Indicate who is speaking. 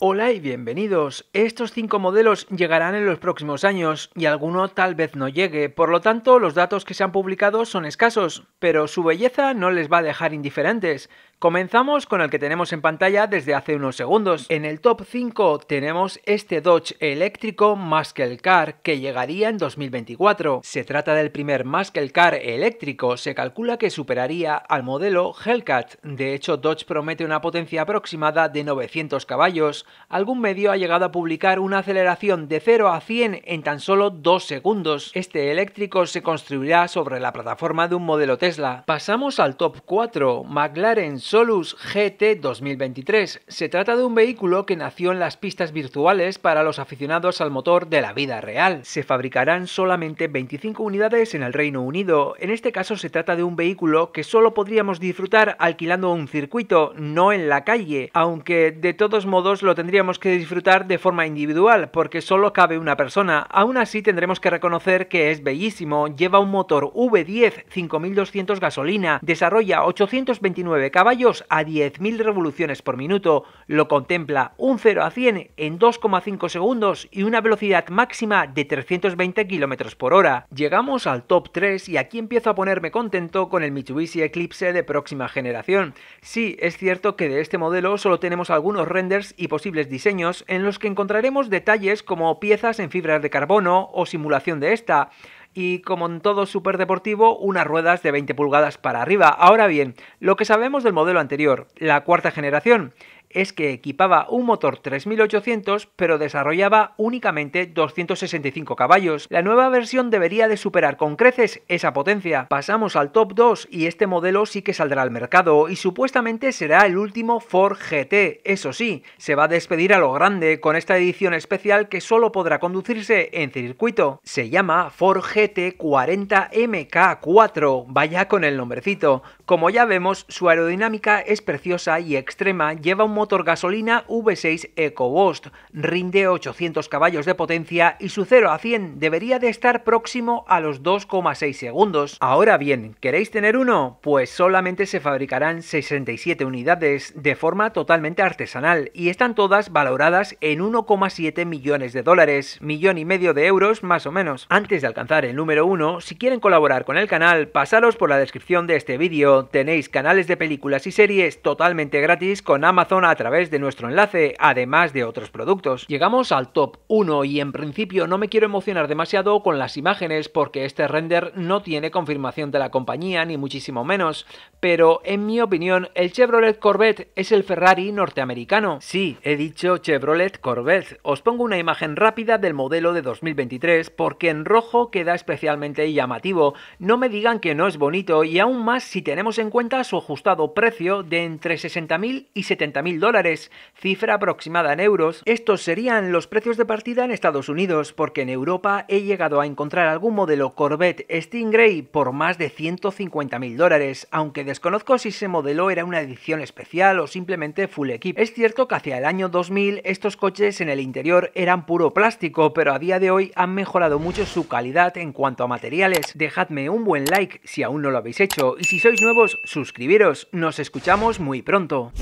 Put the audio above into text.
Speaker 1: Hola y bienvenidos. Estos cinco modelos llegarán en los próximos años y alguno tal vez no llegue, por lo tanto los datos que se han publicado son escasos, pero su belleza no les va a dejar indiferentes. Comenzamos con el que tenemos en pantalla desde hace unos segundos. En el top 5 tenemos este Dodge eléctrico Muscle Car que llegaría en 2024. Se trata del primer Muscle Car eléctrico, se calcula que superaría al modelo Hellcat. De hecho, Dodge promete una potencia aproximada de 900 caballos. Algún medio ha llegado a publicar una aceleración de 0 a 100 en tan solo 2 segundos. Este eléctrico se construirá sobre la plataforma de un modelo Tesla. Pasamos al top 4, McLaren Solus GT 2023. Se trata de un vehículo que nació en las pistas virtuales para los aficionados al motor de la vida real. Se fabricarán solamente 25 unidades en el Reino Unido. En este caso se trata de un vehículo que solo podríamos disfrutar alquilando un circuito, no en la calle, aunque de todos modos lo tendríamos que disfrutar de forma individual porque solo cabe una persona. Aún así tendremos que reconocer que es bellísimo, lleva un motor V10 5200 gasolina, desarrolla 829 caballos a 10.000 revoluciones por minuto, lo contempla un 0 a 100 en 2,5 segundos y una velocidad máxima de 320 km por hora. Llegamos al top 3 y aquí empiezo a ponerme contento con el Mitsubishi Eclipse de próxima generación. Sí, es cierto que de este modelo solo tenemos algunos renders y posibles diseños en los que encontraremos detalles como piezas en fibras de carbono o simulación de esta, y como en todo superdeportivo, unas ruedas de 20 pulgadas para arriba. Ahora bien, lo que sabemos del modelo anterior, la cuarta generación, es que equipaba un motor 3800 pero desarrollaba únicamente 265 caballos. La nueva versión debería de superar con creces esa potencia. Pasamos al top 2 y este modelo sí que saldrá al mercado y supuestamente será el último Ford GT. Eso sí, se va a despedir a lo grande con esta edición especial que solo podrá conducirse en circuito. Se llama Ford GT 40 MK4, vaya con el nombrecito. Como ya vemos, su aerodinámica es preciosa y extrema, lleva un motor gasolina V6 EcoBoost. Rinde 800 caballos de potencia y su 0 a 100 debería de estar próximo a los 2,6 segundos. Ahora bien, ¿queréis tener uno? Pues solamente se fabricarán 67 unidades de forma totalmente artesanal y están todas valoradas en 1,7 millones de dólares, millón y medio de euros más o menos. Antes de alcanzar el número 1, si quieren colaborar con el canal, pasaros por la descripción de este vídeo. Tenéis canales de películas y series totalmente gratis con Amazon a través de nuestro enlace, además de otros productos. Llegamos al top 1 y en principio no me quiero emocionar demasiado con las imágenes porque este render no tiene confirmación de la compañía ni muchísimo menos, pero en mi opinión el Chevrolet Corvette es el Ferrari norteamericano. Sí, he dicho Chevrolet Corvette. Os pongo una imagen rápida del modelo de 2023 porque en rojo queda especialmente llamativo. No me digan que no es bonito y aún más si tenemos en cuenta su ajustado precio de entre 60.000 y 70.000 dólares, cifra aproximada en euros. Estos serían los precios de partida en Estados Unidos, porque en Europa he llegado a encontrar algún modelo Corvette Stingray por más de 150 mil dólares, aunque desconozco si ese modelo era una edición especial o simplemente full equip. Es cierto que hacia el año 2000 estos coches en el interior eran puro plástico, pero a día de hoy han mejorado mucho su calidad en cuanto a materiales. Dejadme un buen like si aún no lo habéis hecho y si sois nuevos suscribiros. Nos escuchamos muy pronto.